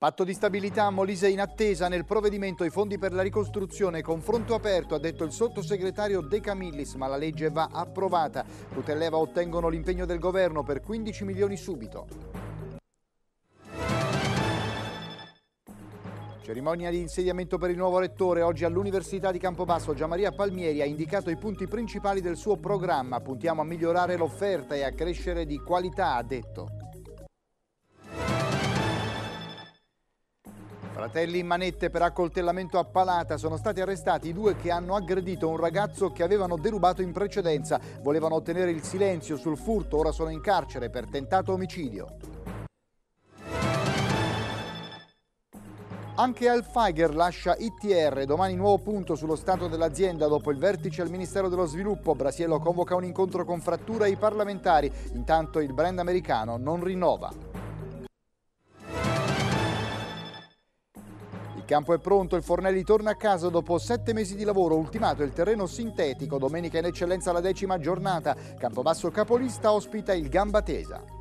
Patto di stabilità Molise in attesa nel provvedimento i fondi per la ricostruzione, confronto aperto, ha detto il sottosegretario De Camillis, ma la legge va approvata. Ruta e Leva ottengono l'impegno del governo per 15 milioni subito. Cerimonia di insediamento per il nuovo rettore. Oggi all'Università di Campobasso Gianmaria Palmieri ha indicato i punti principali del suo programma. Puntiamo a migliorare l'offerta e a crescere di qualità, ha detto. Fratelli in manette per accoltellamento a palata sono stati arrestati i due che hanno aggredito un ragazzo che avevano derubato in precedenza. Volevano ottenere il silenzio sul furto, ora sono in carcere per tentato omicidio. Anche Alfiger lascia ITR, domani nuovo punto sullo stato dell'azienda dopo il vertice al Ministero dello Sviluppo. Brasiello convoca un incontro con Frattura e i parlamentari, intanto il brand americano non rinnova. campo è pronto, il Fornelli torna a casa dopo sette mesi di lavoro, ultimato il terreno sintetico, domenica in eccellenza la decima giornata, Campobasso capolista ospita il Gambatesa.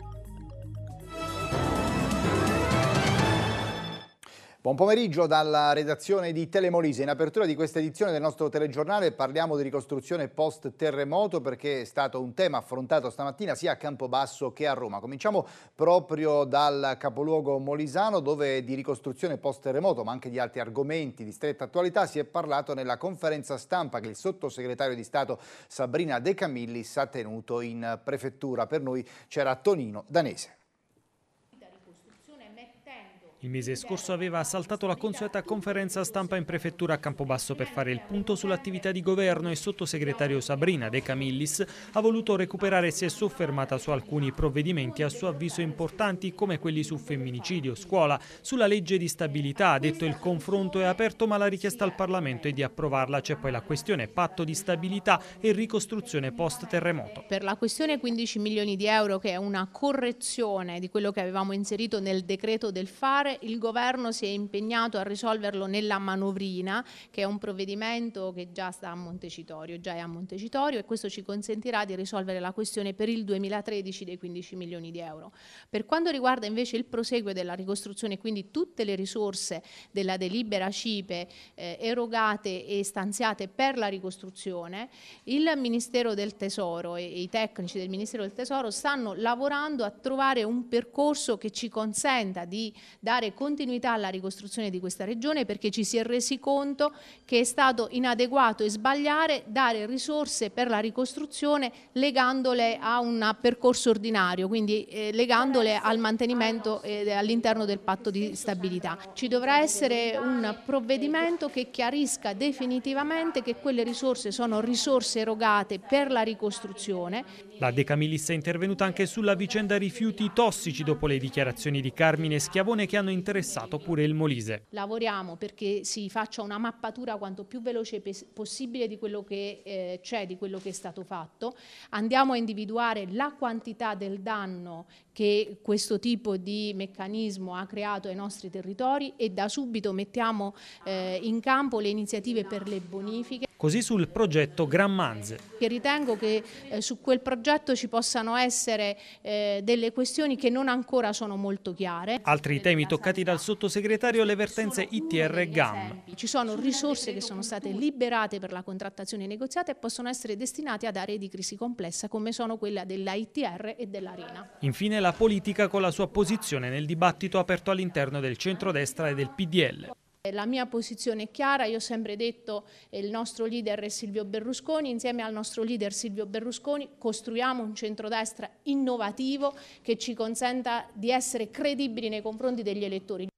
Buon pomeriggio dalla redazione di Telemolise. In apertura di questa edizione del nostro telegiornale parliamo di ricostruzione post terremoto perché è stato un tema affrontato stamattina sia a Campobasso che a Roma. Cominciamo proprio dal capoluogo molisano dove di ricostruzione post terremoto ma anche di altri argomenti di stretta attualità si è parlato nella conferenza stampa che il sottosegretario di Stato Sabrina De Camillis ha tenuto in prefettura. Per noi c'era Tonino Danese. Il mese scorso aveva saltato la consueta conferenza stampa in prefettura a Campobasso per fare il punto sull'attività di governo e sottosegretario Sabrina De Camillis ha voluto recuperare e si è soffermata su alcuni provvedimenti a suo avviso importanti come quelli su femminicidio, scuola, sulla legge di stabilità. Ha detto il confronto è aperto ma la richiesta al Parlamento è di approvarla. C'è poi la questione patto di stabilità e ricostruzione post terremoto. Per la questione 15 milioni di euro che è una correzione di quello che avevamo inserito nel decreto del fare il governo si è impegnato a risolverlo nella manovrina, che è un provvedimento che già sta a Montecitorio, già è a Montecitorio e questo ci consentirà di risolvere la questione per il 2013 dei 15 milioni di euro. Per quanto riguarda invece il proseguo della ricostruzione, quindi tutte le risorse della delibera CIPE eh, erogate e stanziate per la ricostruzione, il Ministero del Tesoro e i tecnici del Ministero del Tesoro stanno lavorando a trovare un percorso che ci consenta di dare dare continuità alla ricostruzione di questa regione perché ci si è resi conto che è stato inadeguato e sbagliare dare risorse per la ricostruzione legandole a un percorso ordinario, quindi eh, legandole al mantenimento eh, all'interno del patto di stabilità. Ci dovrà essere un provvedimento che chiarisca definitivamente che quelle risorse sono risorse erogate per la ricostruzione la De Camillis è intervenuta anche sulla vicenda rifiuti tossici dopo le dichiarazioni di Carmine Schiavone che hanno interessato pure il Molise. Lavoriamo perché si faccia una mappatura quanto più veloce possibile di quello che eh, c'è, di quello che è stato fatto. Andiamo a individuare la quantità del danno che questo tipo di meccanismo ha creato ai nostri territori e da subito mettiamo eh, in campo le iniziative per le bonifiche. Così sul progetto Grammanze. Che ritengo che eh, su quel progetto ci possano essere eh, delle questioni che non ancora sono molto chiare. Altri temi toccati dal sottosegretario le vertenze ITR e GAM. Ci sono risorse che sono state liberate per la contrattazione negoziata e possono essere destinate ad aree di crisi complessa come sono quella della ITR e dell'Arena. Infine la la politica con la sua posizione nel dibattito aperto all'interno del centrodestra e del PDL. La mia posizione è chiara, io ho sempre detto che il nostro leader è Silvio Berlusconi, insieme al nostro leader Silvio Berlusconi costruiamo un centrodestra innovativo che ci consenta di essere credibili nei confronti degli elettori.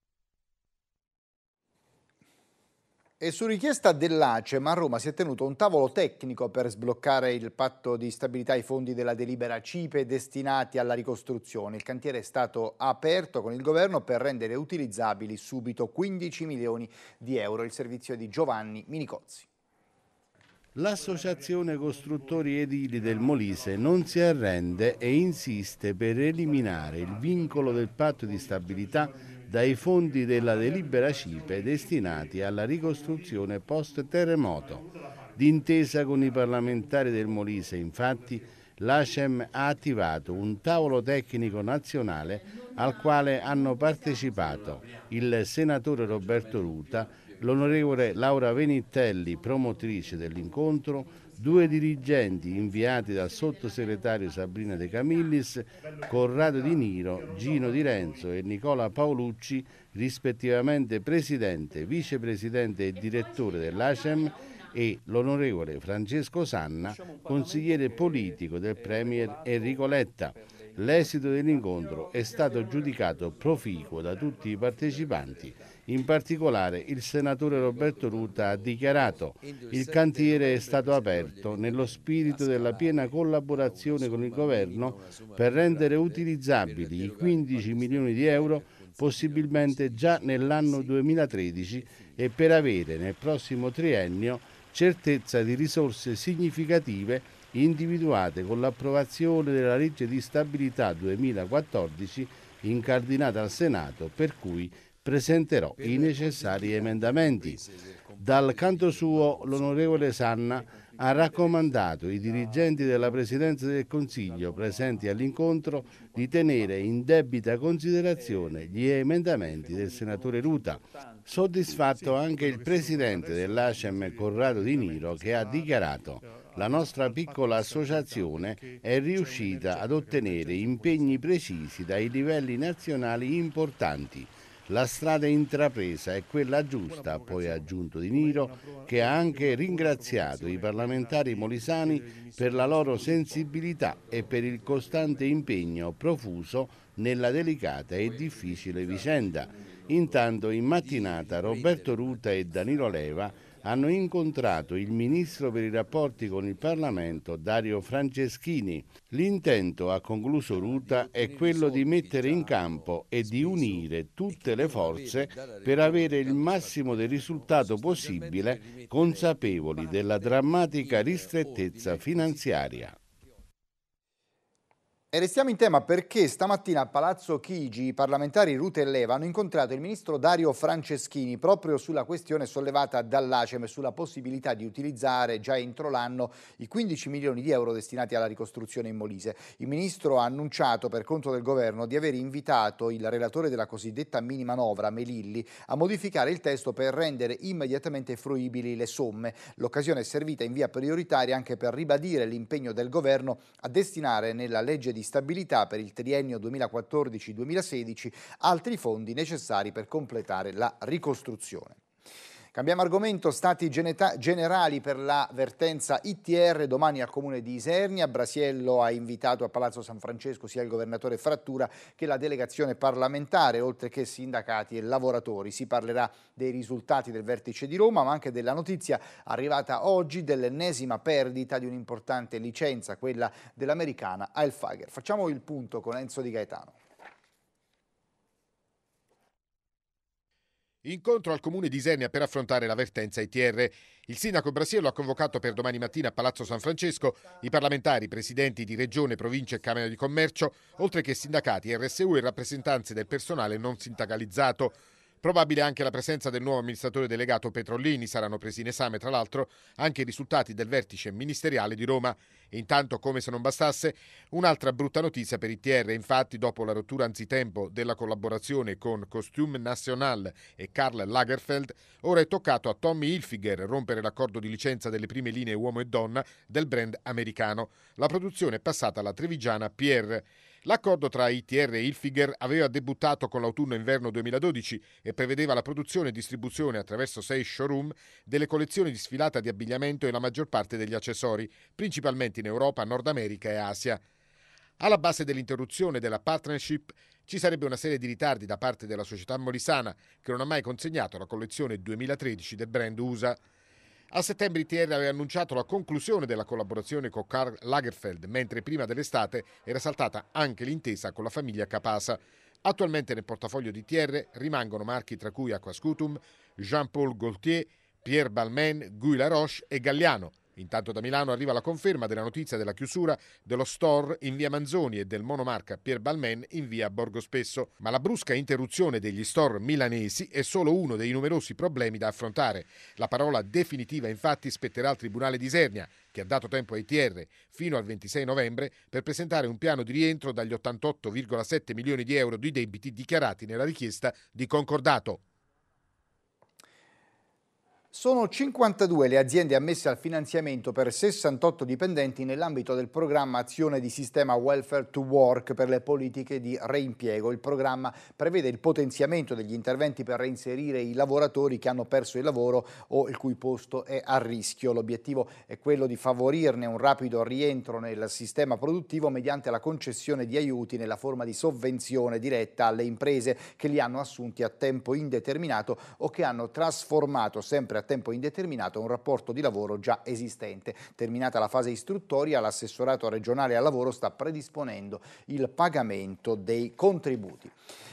E su richiesta dell'ACE, ma a Roma si è tenuto un tavolo tecnico per sbloccare il patto di stabilità ai fondi della delibera CIPE destinati alla ricostruzione. Il cantiere è stato aperto con il governo per rendere utilizzabili subito 15 milioni di euro. Il servizio di Giovanni Minicozzi. L'associazione costruttori edili del Molise non si arrende e insiste per eliminare il vincolo del patto di stabilità dai fondi della delibera CIPE destinati alla ricostruzione post-terremoto. D'intesa con i parlamentari del Molise, infatti, l'ACEM ha attivato un tavolo tecnico nazionale al quale hanno partecipato il senatore Roberto Ruta, l'onorevole Laura Venitelli, promotrice dell'incontro, due dirigenti inviati dal sottosegretario Sabrina De Camillis, Corrado Di Niro, Gino Di Renzo e Nicola Paolucci, rispettivamente presidente, vicepresidente e direttore dell'ACEM e l'onorevole Francesco Sanna, consigliere politico del Premier Enrico Letta. L'esito dell'incontro è stato giudicato proficuo da tutti i partecipanti in particolare il senatore Roberto Ruta ha dichiarato il cantiere è stato aperto nello spirito della piena collaborazione con il governo per rendere utilizzabili i 15 milioni di euro possibilmente già nell'anno 2013 e per avere nel prossimo triennio certezza di risorse significative individuate con l'approvazione della legge di stabilità 2014 incardinata al Senato per cui presenterò i necessari emendamenti. Dal canto suo l'onorevole Sanna ha raccomandato ai dirigenti della Presidenza del Consiglio presenti all'incontro di tenere in debita considerazione eh, gli emendamenti del senatore Ruta. Soddisfatto anche il presidente dell'ACEM Corrado Di Niro che ha dichiarato la eh, nostra piccola associazione è riuscita ad ottenere impegni precisi dai livelli nazionali importanti la strada intrapresa è quella giusta, poi ha aggiunto Di Niro, che ha anche ringraziato i parlamentari molisani per la loro sensibilità e per il costante impegno profuso nella delicata e difficile vicenda. Intanto in mattinata Roberto Ruta e Danilo Leva hanno incontrato il ministro per i rapporti con il Parlamento Dario Franceschini. L'intento, ha concluso Ruta, è quello di mettere in campo e di unire tutte le forze per avere il massimo del risultato possibile, consapevoli della drammatica ristrettezza finanziaria. E restiamo in tema perché stamattina a Palazzo Chigi i parlamentari Rute e Leva hanno incontrato il ministro Dario Franceschini proprio sulla questione sollevata dall'Acem sulla possibilità di utilizzare già entro l'anno i 15 milioni di euro destinati alla ricostruzione in Molise. Il ministro ha annunciato per conto del governo di aver invitato il relatore della cosiddetta mini manovra, Melilli, a modificare il testo per rendere immediatamente fruibili le somme. L'occasione è servita in via prioritaria anche per ribadire l'impegno del governo a destinare nella legge di di stabilità per il triennio 2014-2016 altri fondi necessari per completare la ricostruzione. Cambiamo argomento, stati generali per la vertenza ITR domani al comune di Isernia. Brasiello ha invitato a Palazzo San Francesco sia il governatore Frattura che la delegazione parlamentare, oltre che sindacati e lavoratori. Si parlerà dei risultati del vertice di Roma, ma anche della notizia arrivata oggi dell'ennesima perdita di un'importante licenza, quella dell'americana Alfager. Facciamo il punto con Enzo Di Gaetano. Incontro al comune di Isernia per affrontare la vertenza ITR. Il sindaco Brasiello ha convocato per domani mattina a Palazzo San Francesco i parlamentari, presidenti di regione, provincia e camera di commercio, oltre che sindacati, RSU e rappresentanze del personale non sindacalizzato. Probabile anche la presenza del nuovo amministratore delegato Petrollini, saranno presi in esame tra l'altro anche i risultati del vertice ministeriale di Roma. Intanto, come se non bastasse, un'altra brutta notizia per il TR. Infatti, dopo la rottura anzitempo della collaborazione con Costume National e Karl Lagerfeld, ora è toccato a Tommy Hilfiger rompere l'accordo di licenza delle prime linee uomo e donna del brand americano. La produzione è passata alla trevigiana Pierre. L'accordo tra ITR e Ilfiger aveva debuttato con l'autunno-inverno 2012 e prevedeva la produzione e distribuzione attraverso sei showroom delle collezioni di sfilata di abbigliamento e la maggior parte degli accessori, principalmente in Europa, Nord America e Asia. Alla base dell'interruzione della partnership ci sarebbe una serie di ritardi da parte della società molisana che non ha mai consegnato la collezione 2013 del brand USA. A settembre ITR aveva annunciato la conclusione della collaborazione con Karl Lagerfeld, mentre prima dell'estate era saltata anche l'intesa con la famiglia Capasa. Attualmente nel portafoglio di ITR rimangono marchi tra cui Aquascutum, Jean-Paul Gaultier, Pierre Balmain, Guy Laroche e Galliano, Intanto da Milano arriva la conferma della notizia della chiusura dello store in via Manzoni e del monomarca Pier Balmain in via Borgo Spesso, ma la brusca interruzione degli store milanesi è solo uno dei numerosi problemi da affrontare. La parola definitiva infatti spetterà al Tribunale di Isernia, che ha dato tempo ai TR fino al 26 novembre per presentare un piano di rientro dagli 88,7 milioni di euro di debiti dichiarati nella richiesta di concordato. Sono 52 le aziende ammesse al finanziamento per 68 dipendenti nell'ambito del programma Azione di Sistema Welfare to Work per le politiche di reimpiego. Il programma prevede il potenziamento degli interventi per reinserire i lavoratori che hanno perso il lavoro o il cui posto è a rischio. L'obiettivo è quello di favorirne un rapido rientro nel sistema produttivo mediante la concessione di aiuti nella forma di sovvenzione diretta alle imprese che li hanno assunti a tempo indeterminato o che hanno trasformato sempre a tempo indeterminato un rapporto di lavoro già esistente. Terminata la fase istruttoria, l'assessorato regionale al lavoro sta predisponendo il pagamento dei contributi.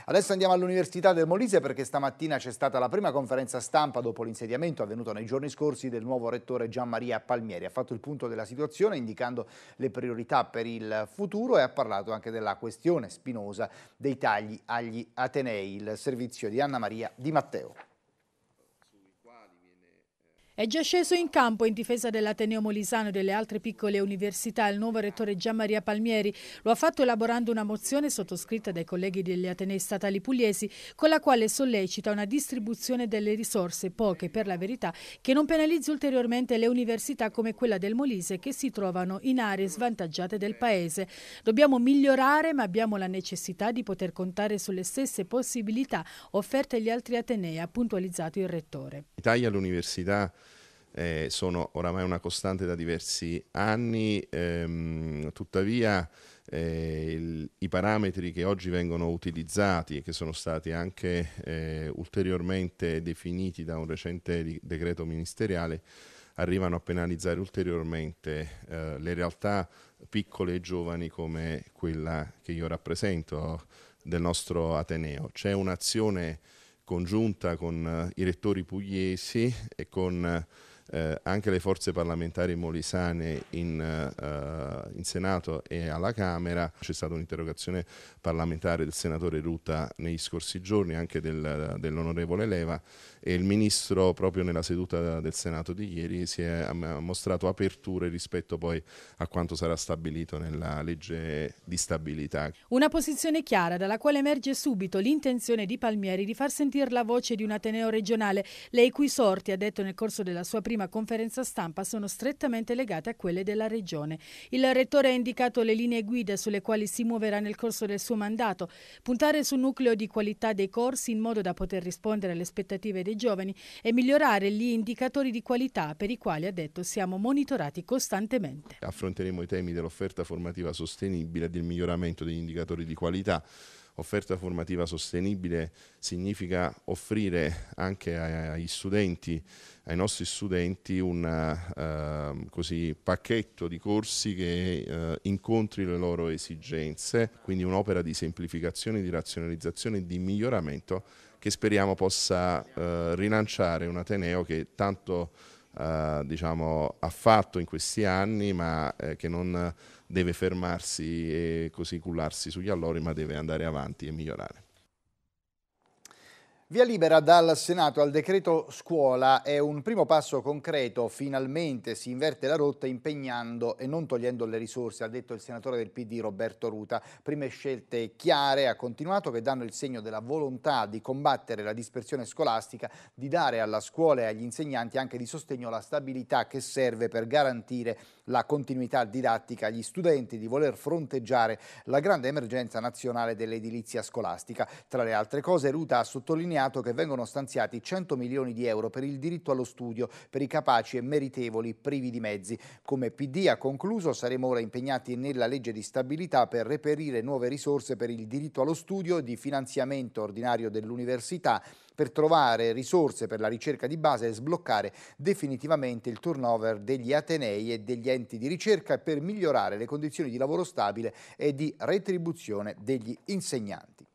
Adesso andiamo all'Università del Molise perché stamattina c'è stata la prima conferenza stampa dopo l'insediamento avvenuto nei giorni scorsi del nuovo rettore Gianmaria Palmieri. Ha fatto il punto della situazione indicando le priorità per il futuro e ha parlato anche della questione spinosa dei tagli agli Atenei, il servizio di Anna Maria Di Matteo. È già sceso in campo in difesa dell'Ateneo Molisano e delle altre piccole università il nuovo rettore Gianmaria Palmieri. Lo ha fatto elaborando una mozione sottoscritta dai colleghi degli Atenei statali pugliesi con la quale sollecita una distribuzione delle risorse, poche per la verità, che non penalizzi ulteriormente le università come quella del Molise che si trovano in aree svantaggiate del Paese. Dobbiamo migliorare ma abbiamo la necessità di poter contare sulle stesse possibilità offerte agli altri Atenei, ha puntualizzato il rettore. Italia l'università eh, sono oramai una costante da diversi anni, ehm, tuttavia eh, il, i parametri che oggi vengono utilizzati e che sono stati anche eh, ulteriormente definiti da un recente di- decreto ministeriale arrivano a penalizzare ulteriormente eh, le realtà piccole e giovani come quella che io rappresento del nostro Ateneo. C'è un'azione congiunta con eh, i rettori pugliesi e con eh, anche le forze parlamentari molisane in, eh, in, Senato e alla Camera. C'è stata un'interrogazione parlamentare del senatore Ruta negli scorsi giorni, anche del, dell'onorevole Leva e il ministro proprio nella seduta del Senato di ieri si è mostrato aperture rispetto poi a quanto sarà stabilito nella legge di stabilità. Una posizione chiara dalla quale emerge subito l'intenzione di Palmieri di far sentire la voce di un Ateneo regionale, lei cui sorti ha detto nel corso della sua prima prima conferenza stampa sono strettamente legate a quelle della Regione. Il Rettore ha indicato le linee guida sulle quali si muoverà nel corso del suo mandato, puntare sul nucleo di qualità dei corsi in modo da poter rispondere alle aspettative dei giovani e migliorare gli indicatori di qualità per i quali, ha detto, siamo monitorati costantemente. Affronteremo i temi dell'offerta formativa sostenibile e del miglioramento degli indicatori di qualità Offerta formativa sostenibile significa offrire anche agli studenti, ai nostri studenti, un eh, così, pacchetto di corsi che eh, incontri le loro esigenze, quindi un'opera di semplificazione, di razionalizzazione e di miglioramento che speriamo possa eh, rilanciare un Ateneo che tanto eh, diciamo, ha fatto in questi anni ma eh, che non deve fermarsi e così cullarsi sugli allori, ma deve andare avanti e migliorare. Via libera dal Senato al decreto scuola è un primo passo concreto, finalmente si inverte la rotta impegnando e non togliendo le risorse, ha detto il senatore del PD Roberto Ruta. Prime scelte chiare, ha continuato, che danno il segno della volontà di combattere la dispersione scolastica, di dare alla scuola e agli insegnanti anche di sostegno la stabilità che serve per garantire la continuità didattica agli studenti, di voler fronteggiare la grande emergenza nazionale dell'edilizia scolastica. Tra le altre cose Ruta ha sottolineato sottolineato che vengono stanziati 100 milioni di euro per il diritto allo studio per i capaci e meritevoli privi di mezzi. Come PD ha concluso, saremo ora impegnati nella legge di stabilità per reperire nuove risorse per il diritto allo studio di finanziamento ordinario dell'università per trovare risorse per la ricerca di base e sbloccare definitivamente il turnover degli atenei e degli enti di ricerca per migliorare le condizioni di lavoro stabile e di retribuzione degli insegnanti.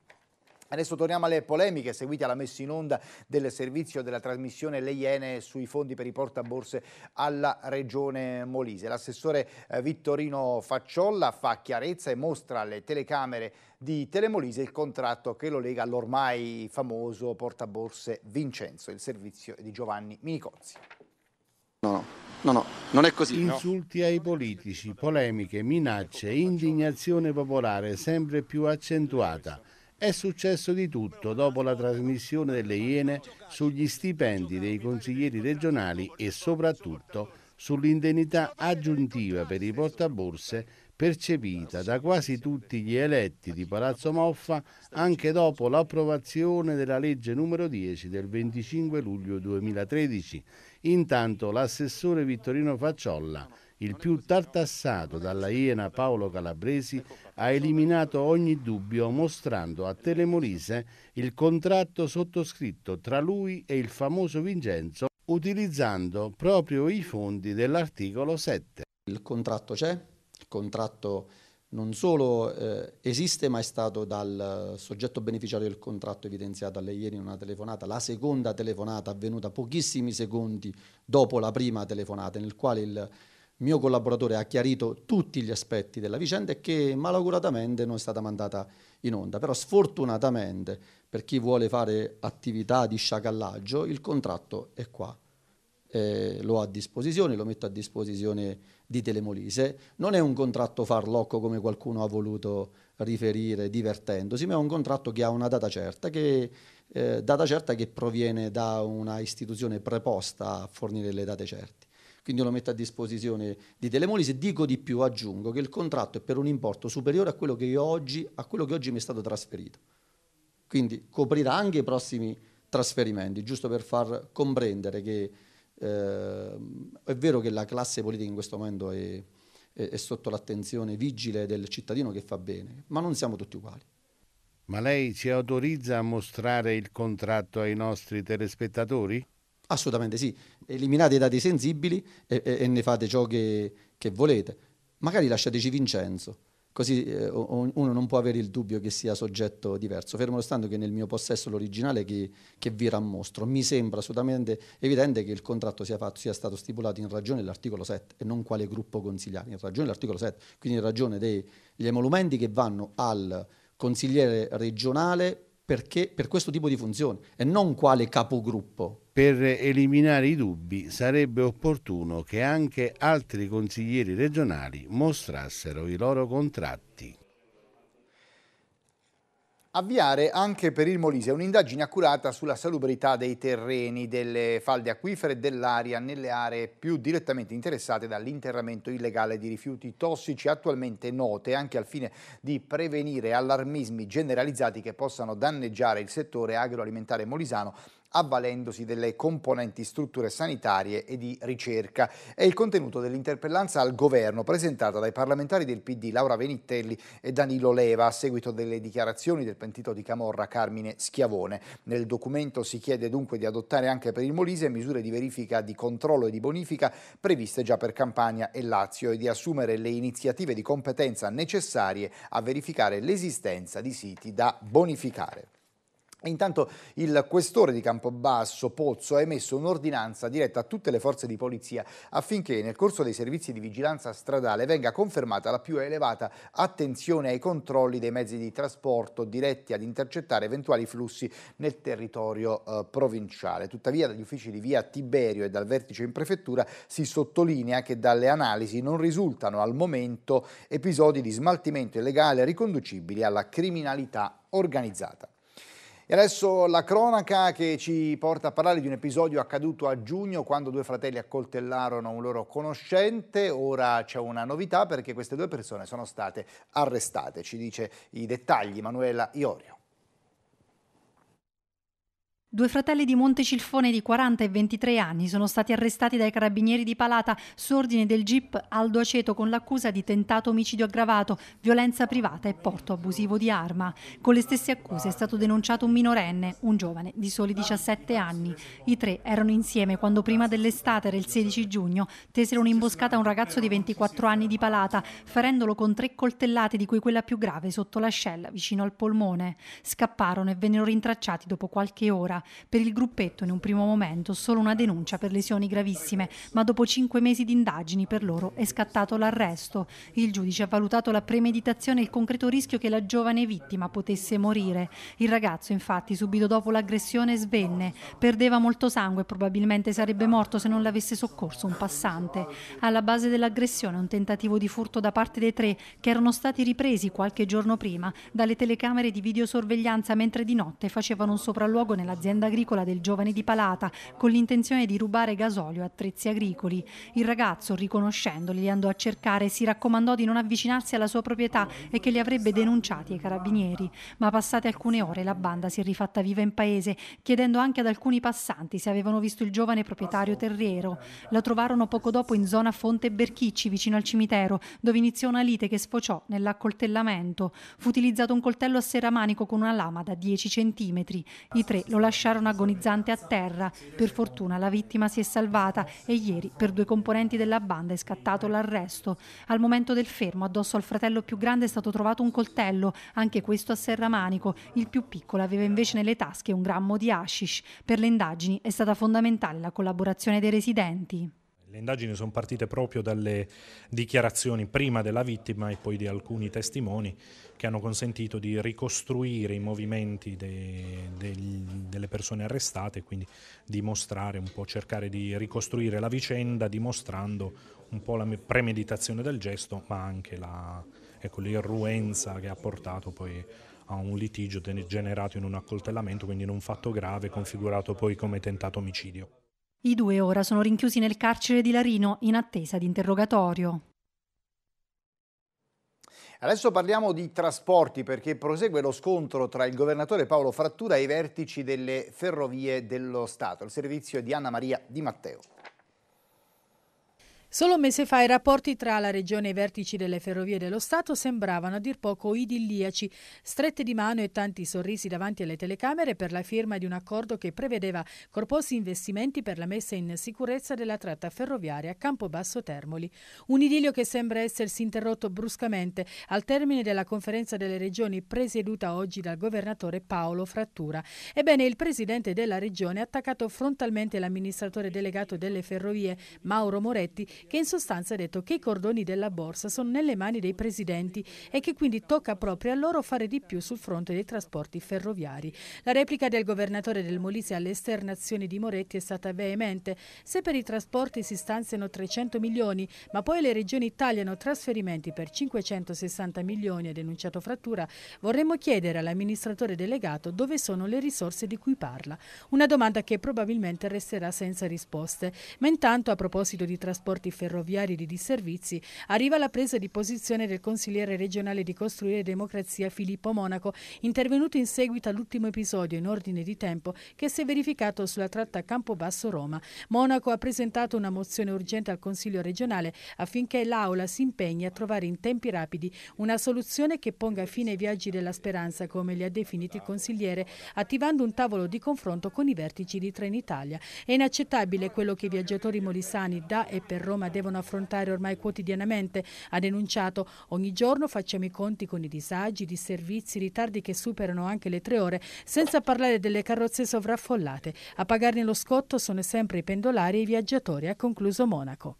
Adesso torniamo alle polemiche seguite alla messa in onda del servizio della trasmissione Le Iene sui fondi per i portaborse alla Regione Molise. L'assessore eh, Vittorino Facciolla fa chiarezza e mostra alle telecamere di Telemolise il contratto che lo lega all'ormai famoso portaborse Vincenzo, il servizio di Giovanni Minicozzi. No, no, no, no, non è così. Insulti no. ai politici, polemiche, minacce, indignazione popolare sempre più accentuata. È successo di tutto dopo la trasmissione delle Iene sugli stipendi dei consiglieri regionali e soprattutto sull'indennità aggiuntiva per i portaborse percepita da quasi tutti gli eletti di Palazzo Moffa anche dopo l'approvazione della legge numero 10 del 25 luglio 2013. Intanto l'assessore Vittorino Facciolla il più tartassato dalla Iena Paolo Calabresi, ha eliminato ogni dubbio mostrando a Telemolise il contratto sottoscritto tra lui e il famoso Vincenzo utilizzando proprio i fondi dell'articolo 7. Il contratto c'è, il contratto non solo eh, esiste ma è stato dal soggetto beneficiario del contratto evidenziato alle ieri in una telefonata, la seconda telefonata avvenuta pochissimi secondi dopo la prima telefonata nel quale il mio collaboratore ha chiarito tutti gli aspetti della vicenda e che malauguratamente non è stata mandata in onda. Però sfortunatamente per chi vuole fare attività di sciacallaggio il contratto è qua. Eh, lo ho a disposizione, lo metto a disposizione di Telemolise. Non è un contratto farlocco come qualcuno ha voluto riferire divertendosi, ma è un contratto che ha una data certa, che, eh, data certa che proviene da una istituzione preposta a fornire le date certe quindi lo metto a disposizione di Telemolise. Dico di più, aggiungo che il contratto è per un importo superiore a quello che, oggi, a quello che oggi mi è stato trasferito. Quindi coprirà anche i prossimi trasferimenti, giusto per far comprendere che eh, è vero che la classe politica in questo momento è, è, è sotto l'attenzione vigile del cittadino che fa bene, ma non siamo tutti uguali. Ma lei ci autorizza a mostrare il contratto ai nostri telespettatori? Assolutamente sì, eliminate i dati sensibili e, e, e ne fate ciò che, che, volete. Magari lasciateci Vincenzo, così eh, uno non può avere il dubbio che sia soggetto diverso, fermo restando che nel mio possesso l'originale che, che vi rammostro. Mi sembra assolutamente evidente che il contratto sia, fatto, sia stato stipulato in ragione dell'articolo 7 e non quale gruppo consigliare, in ragione dell'articolo 7, quindi in ragione degli emolumenti che vanno al consigliere regionale perché, per questo tipo di funzione e non quale capogruppo. Per eliminare i dubbi sarebbe opportuno che anche altri consiglieri regionali mostrassero i loro contratti avviare anche per il Molise un'indagine accurata sulla salubrità dei terreni, delle falde acquifere e dell'aria nelle aree più direttamente interessate dall'interramento illegale di rifiuti tossici attualmente note, anche al fine di prevenire allarmismi generalizzati che possano danneggiare il settore agroalimentare molisano avvalendosi delle componenti strutture sanitarie e di ricerca. È il contenuto dell'interpellanza al governo presentata dai parlamentari del PD Laura Venitelli e Danilo Leva a seguito delle dichiarazioni del pentito di Camorra Carmine Schiavone. Nel documento si chiede dunque di adottare anche per il Molise misure di verifica, di controllo e di bonifica previste già per Campania e Lazio e di assumere le iniziative di competenza necessarie a verificare l'esistenza di siti da bonificare. Intanto il questore di Campobasso, Pozzo, ha emesso un'ordinanza diretta a tutte le forze di polizia affinché nel corso dei servizi di vigilanza stradale venga confermata la più elevata attenzione ai controlli dei mezzi di trasporto diretti ad intercettare eventuali flussi nel territorio eh, provinciale. Tuttavia dagli uffici di via Tiberio e dal vertice in prefettura si sottolinea che dalle analisi non risultano al momento episodi di smaltimento illegale riconducibili alla criminalità organizzata. E adesso la cronaca che ci porta a parlare di un episodio accaduto a giugno quando due fratelli accoltellarono un loro conoscente. Ora c'è una novità perché queste due persone sono state arrestate. Ci dice i dettagli Manuela Iorio. Due fratelli di Montecilfone di 40 e 23 anni sono stati arrestati dai carabinieri di Palata su ordine del GIP Aldo Aceto con l'accusa di tentato omicidio aggravato, violenza privata e porto abusivo di arma. Con le stesse accuse è stato denunciato un minorenne, un giovane di soli 17 anni. I tre erano insieme quando prima dell'estate, del 16 giugno, tesero un'imboscata a un ragazzo di 24 anni di Palata, ferendolo con tre coltellate di cui quella più grave sotto l'ascella, vicino al polmone. Scapparono e vennero rintracciati dopo qualche ora. Per il gruppetto in un primo momento solo una denuncia per lesioni gravissime, ma dopo cinque mesi di indagini per loro è scattato l'arresto. Il giudice ha valutato la premeditazione e il concreto rischio che la giovane vittima potesse morire. Il ragazzo infatti subito dopo l'aggressione svenne, perdeva molto sangue e probabilmente sarebbe morto se non l'avesse soccorso un passante. Alla base dell'aggressione un tentativo di furto da parte dei tre che erano stati ripresi qualche giorno prima dalle telecamere di videosorveglianza mentre di notte facevano un sopralluogo nell'azienda l'azienda agricola del giovane di Palata con l'intenzione di rubare gasolio e attrezzi agricoli. Il ragazzo, riconoscendoli, li andò a cercare e si raccomandò di non avvicinarsi alla sua proprietà e che li avrebbe denunciati ai carabinieri. Ma passate alcune ore la banda si è rifatta viva in paese, chiedendo anche ad alcuni passanti se avevano visto il giovane proprietario terriero. La trovarono poco dopo in zona Fonte Berchicci, vicino al cimitero, dove iniziò una lite che sfociò nell'accoltellamento. Fu utilizzato un coltello a serramanico con una lama da 10 centimetri. I tre lo lasciarono lasciarono agonizzante a terra. Per fortuna la vittima si è salvata e ieri per due componenti della banda è scattato l'arresto. Al momento del fermo addosso al fratello più grande è stato trovato un coltello, anche questo a serramanico. Il più piccolo aveva invece nelle tasche un grammo di hashish. Per le indagini è stata fondamentale la collaborazione dei residenti. Le indagini sono partite proprio dalle dichiarazioni prima della vittima e poi di alcuni testimoni che hanno consentito di ricostruire i movimenti de, de, delle persone arrestate, quindi dimostrare un po', cercare di ricostruire la vicenda dimostrando un po' la premeditazione del gesto, ma anche ecco, l'irruenza ecco, che ha portato poi a un litigio generato in un accoltellamento, quindi in un fatto grave configurato poi come tentato omicidio. I due ora sono rinchiusi nel carcere di Larino in attesa di interrogatorio. Adesso parliamo di trasporti perché prosegue lo scontro tra il governatore Paolo Frattura e i vertici delle ferrovie dello Stato, il servizio è di Anna Maria Di Matteo. Solo un mese fa i rapporti tra la Regione e i vertici delle Ferrovie dello Stato sembravano a dir poco idilliaci, strette di mano e tanti sorrisi davanti alle telecamere per la firma di un accordo che prevedeva corposi investimenti per la messa in sicurezza della tratta ferroviaria Campobasso Termoli. Un idilio che sembra essersi interrotto bruscamente al termine della conferenza delle Regioni presieduta oggi dal governatore Paolo Frattura. Ebbene, il presidente della Regione ha attaccato frontalmente l'amministratore delegato delle Ferrovie Mauro Moretti che in sostanza ha detto che i cordoni della borsa sono nelle mani dei presidenti e che quindi tocca proprio a loro fare di più sul fronte dei trasporti ferroviari. La replica del governatore del Molise alle esternazioni di Moretti è stata veemente. Se per i trasporti si stanziano 300 milioni, ma poi le regioni tagliano trasferimenti per 560 milioni, ha denunciato Frattura, vorremmo chiedere all'amministratore delegato dove sono le risorse di cui parla. Una domanda che probabilmente resterà senza risposte. Ma intanto, a proposito di trasporti ferroviari di disservizi, arriva la presa di posizione del consigliere regionale di Costruire Democrazia Filippo Monaco, intervenuto in seguito all'ultimo episodio in ordine di tempo che si è verificato sulla tratta Campobasso-Roma. Monaco ha presentato una mozione urgente al Consiglio regionale affinché l'Aula si impegni a trovare in tempi rapidi una soluzione che ponga fine ai viaggi della speranza, come li ha definiti il consigliere, attivando un tavolo di confronto con i vertici di Trenitalia. È inaccettabile quello che i viaggiatori molisani da e per Roma Roma devono affrontare ormai quotidianamente, ha denunciato. Ogni giorno facciamo i conti con i disagi, i disservizi, i ritardi che superano anche le tre ore, senza parlare delle carrozze sovraffollate. A pagarne lo scotto sono sempre i pendolari e i viaggiatori, ha concluso Monaco.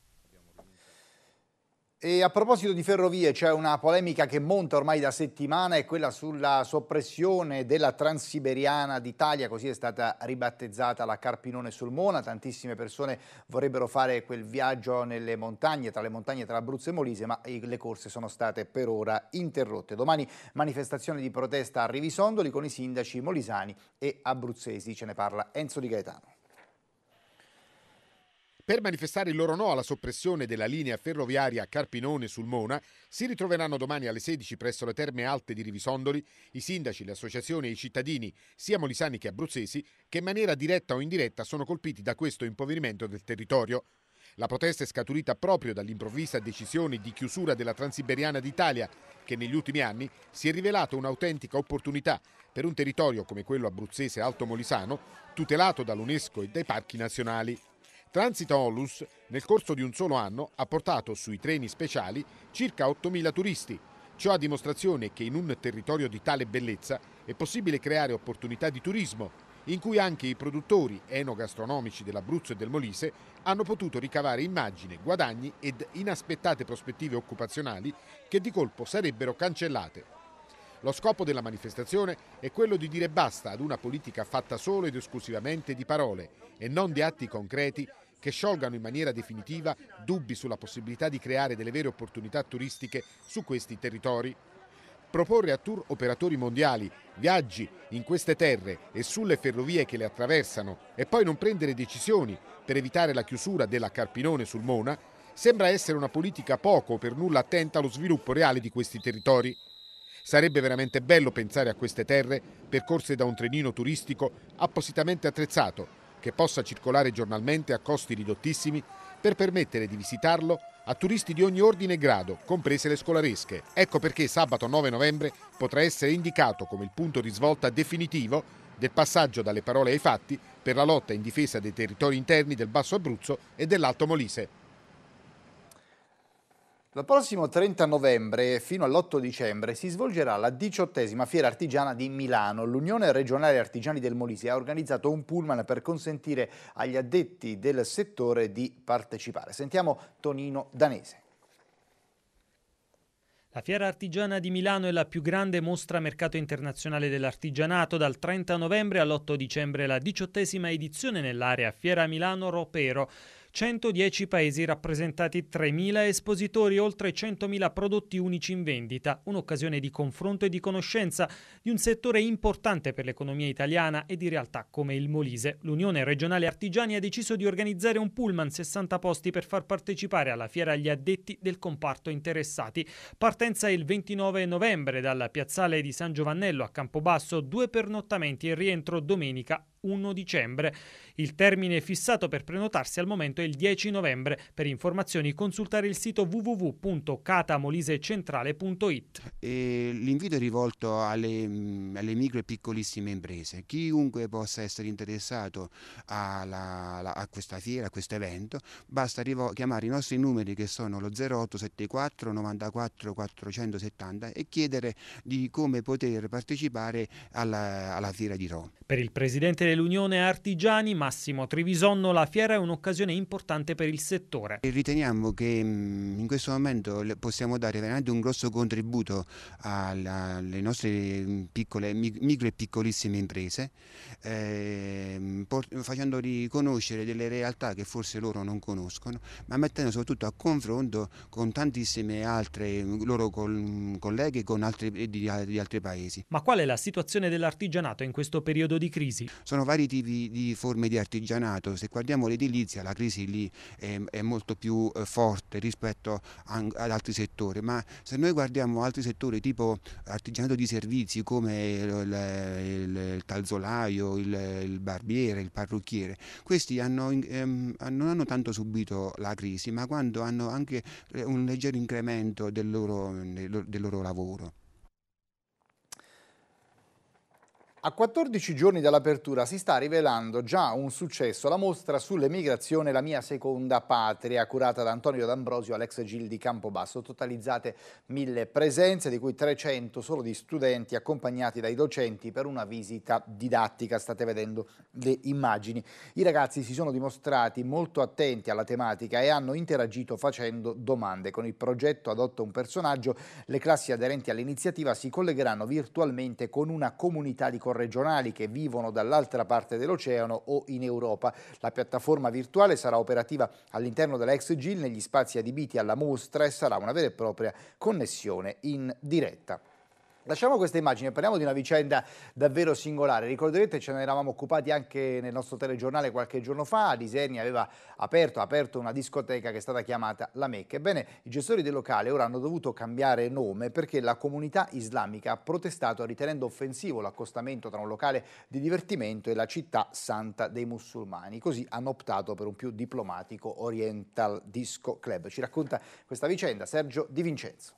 E a proposito di ferrovie c'è una polemica che monta ormai da settimana è quella sulla soppressione della Transiberiana d'Italia, così è stata ribattezzata la Carpinone sul Mona, tantissime persone vorrebbero fare quel viaggio nelle montagne, tra le montagne tra Abruzzo e Molise, ma eh, le corse sono state per ora interrotte. Domani manifestazione di protesta a Rivisondoli con i sindaci molisani e abruzzesi, ce ne parla Enzo Di Gaetano. Per manifestare il loro no alla soppressione della linea ferroviaria Carpinone-Sulmona si ritroveranno domani alle 16 presso le Terme Alte di Rivisondoli i sindaci, le associazioni e i cittadini, sia molisani che abruzzesi, che in maniera diretta o indiretta sono colpiti da questo impoverimento del territorio. La protesta è scaturita proprio dall'improvvisa decisione di chiusura della Transiberiana d'Italia, che negli ultimi anni si è rivelata un'autentica opportunità per un territorio come quello abruzzese alto molisano, tutelato dall'UNESCO e dai parchi nazionali. Transito Onlus nel corso di un solo anno ha portato sui treni speciali circa 8.000 turisti. Ciò a dimostrazione che in un territorio di tale bellezza è possibile creare opportunità di turismo, in cui anche i produttori enogastronomici dell'Abruzzo e del Molise hanno potuto ricavare immagine, guadagni ed inaspettate prospettive occupazionali che di colpo sarebbero cancellate. Lo scopo della manifestazione è quello di dire basta ad una politica fatta solo ed esclusivamente di parole e non di atti concreti che sciolgano in maniera definitiva dubbi sulla possibilità di creare delle vere opportunità turistiche su questi territori. Proporre a tour operatori mondiali viaggi in queste terre e sulle ferrovie che le attraversano e poi non prendere decisioni per evitare la chiusura della Carpinone sul Mona sembra essere una politica poco o per nulla attenta allo sviluppo reale di questi territori. Sarebbe veramente bello pensare a queste terre percorse da un trenino turistico appositamente attrezzato che possa circolare giornalmente a costi ridottissimi per permettere di visitarlo a turisti di ogni ordine e grado, comprese le scolaresche. Ecco perché sabato 9 novembre potrà essere indicato come il punto di svolta definitivo del passaggio dalle parole ai fatti per la lotta in difesa dei territori interni del Basso Abruzzo e dell'Alto Molise. Dal prossimo 30 novembre fino all'8 dicembre si svolgerà la diciottesima Fiera Artigiana di Milano. L'Unione Regionale Artigiani del Molise ha organizzato un pullman per consentire agli addetti del settore di partecipare. Sentiamo Tonino Danese. La Fiera Artigiana di Milano è la più grande mostra mercato internazionale dell'artigianato dal 30 novembre all'8 dicembre, la diciottesima edizione nell'area Fiera Milano Ropero. 110 paesi rappresentati 3.000 espositori, oltre 100.000 prodotti unici in vendita, un'occasione di confronto e di conoscenza di un settore importante per l'economia italiana e di realtà come il Molise. L'Unione Regionale Artigiani ha deciso di organizzare un pullman 60 posti per far partecipare alla fiera gli addetti del comparto interessati. Partenza il 29 novembre dalla piazzale di San Giovannello a Campobasso, due pernottamenti e rientro domenica 1 dicembre. Il termine fissato per prenotarsi al momento è il 10 novembre. Per informazioni consultare il sito www.catamolisecentrale.it. l'invito è rivolto alle, mm, alle, micro e piccolissime imprese. Chiunque possa essere interessato alla, alla, a questa fiera, a questo evento, basta chiamare i nostri numeri che sono lo 0874 94 470 e chiedere di come poter partecipare alla, alla fiera di Roma. Per il presidente Mentre l'Unione Artigiani, Massimo Trivisonno, la fiera è un'occasione importante per il settore. Riteniamo che mm, in questo momento possiamo dare veramente un grosso contributo alle nostre mm, piccole, micro e piccolissime imprese, eh, facendo riconoscere delle realtà che forse loro non conoscono, ma mettendo soprattutto a confronto con tantissime altre mm, loro col, colleghe con altri, di, di altri paesi. Ma qual è la situazione dell'artigianato in questo periodo di crisi? Sono c'erano vari tipi di forme di artigianato, se guardiamo l'edilizia la crisi lì è, è molto più eh, forte rispetto a, ad altri settori, ma se noi guardiamo altri settori tipo artigianato di servizi come il, il, il calzolaio, il, il, barbiere, il parrucchiere, questi hanno, ehm, non hanno tanto subito la crisi, ma quando hanno anche eh, un leggero incremento del loro, del loro lavoro. A 14 giorni dall'apertura si sta rivelando già un successo la mostra sull'emigrazione La mia seconda patria, curata da Antonio D'Ambrosio e Alex Gil di Campobasso. Totalizzate mille presenze, di cui 300 solo di studenti accompagnati dai docenti per una visita didattica. State vedendo le immagini. I ragazzi si sono dimostrati molto attenti alla tematica e hanno interagito facendo domande. Con il progetto Adotta un personaggio, le classi aderenti all'iniziativa si collegheranno virtualmente con una comunità di collaboratori corregionali che vivono dall'altra parte dell'oceano o in Europa. La piattaforma virtuale sarà operativa all'interno della ex GIL negli spazi adibiti alla mostra e sarà una vera e propria connessione in diretta. Lasciamo questa immagine, parliamo di una vicenda davvero singolare. Ricorderete ce ne eravamo occupati anche nel nostro telegiornale qualche giorno fa. Disegni aveva aperto, aperto una discoteca che è stata chiamata La Mecca. Ebbene, i gestori del locale ora hanno dovuto cambiare nome perché la comunità islamica ha protestato ritenendo offensivo l'accostamento tra un locale di divertimento e la città santa dei musulmani. Così hanno optato per un più diplomatico Oriental Disco Club. Ci racconta questa vicenda Sergio Di Vincenzo.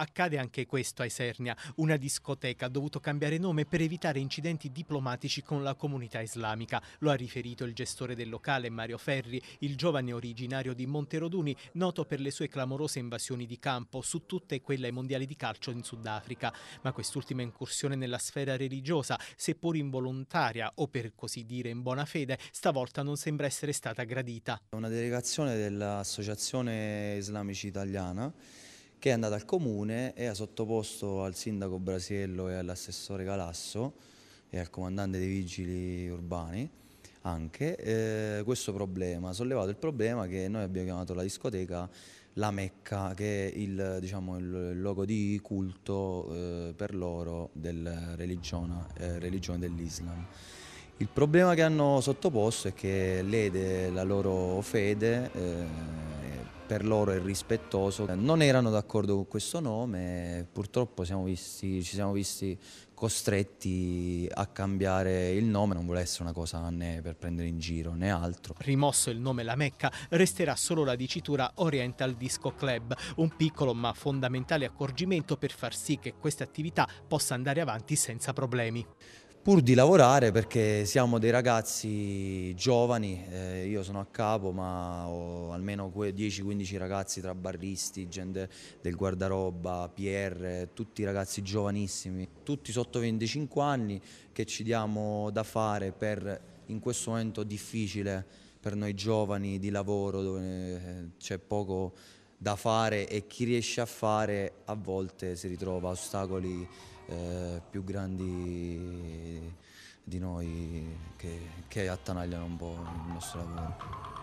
Accade anche questo a Isernia, una discoteca ha dovuto cambiare nome per evitare incidenti diplomatici con la comunità islamica. Lo ha riferito il gestore del locale Mario Ferri, il giovane originario di Monteroduni, noto per le sue clamorose invasioni di campo su tutte quelle ai mondiali di calcio in Sudafrica. Ma quest'ultima incursione nella sfera religiosa, seppur involontaria o per così dire in buona fede, stavolta non sembra essere stata gradita. Una delegazione dell'Associazione Islamici Italiana che è andata al comune e ha sottoposto al sindaco Brasiello e all'assessore Galasso e al comandante dei vigili urbani anche eh, questo problema, ha sollevato il problema che noi abbiamo chiamato la discoteca la Mecca che è il, diciamo, il luogo di culto eh, per loro della religione, eh, religione dell'Islam. Il problema che hanno sottoposto è che lede la loro fede eh, per loro irrispettoso. Non erano d'accordo con questo nome, purtroppo siamo visti, ci siamo visti costretti a cambiare il nome, non vuole essere una cosa né per prendere in giro né altro. Rimosso il nome La Mecca, resterà solo la dicitura Oriental Disco Club, un piccolo ma fondamentale accorgimento per far sì che questa attività possa andare avanti senza problemi pur di lavorare perché siamo dei ragazzi giovani, eh, io sono a capo ma ho almeno 10-15 ragazzi tra barristi, gente del guardaroba, PR, tutti ragazzi giovanissimi, tutti sotto 25 anni che ci diamo da fare per in questo momento difficile per noi giovani di lavoro dove eh, c'è poco da fare e chi riesce a fare a volte si ritrova a ostacoli eh, più grandi di noi che, che attanagliano un po' il nostro lavoro.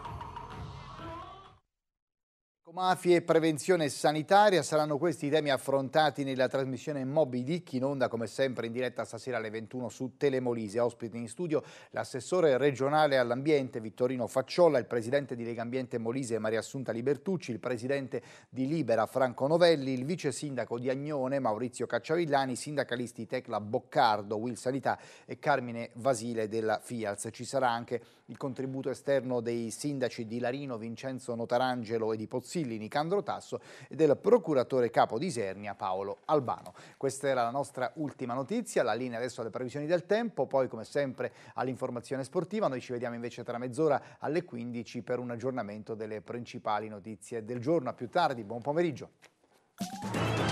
Mafie, prevenzione sanitaria saranno questi i temi affrontati nella trasmissione Moby Dick in onda come sempre in diretta stasera alle 21 su Telemolise. Ospite in studio l'assessore regionale all'ambiente Vittorino Facciolla, il presidente di Lega Ambiente Molise Maria Assunta Libertucci, il presidente di Libera Franco Novelli, il vice sindaco di Agnone Maurizio Cacciavillani, i sindacalisti Tecla Boccardo, Will Sanità e Carmine Vasile della FIALS. Ci sarà anche il contributo esterno dei sindaci di Larino, Vincenzo Notarangelo e di Pozzino Sillini Nicandro Tasso e del procuratore capo di Isernia Paolo Albano. Questa era la nostra ultima notizia, la linea adesso alle previsioni del tempo, poi come sempre all'informazione sportiva, noi ci vediamo invece tra mezz'ora alle 15 per un aggiornamento delle principali notizie del giorno. A più tardi, buon pomeriggio.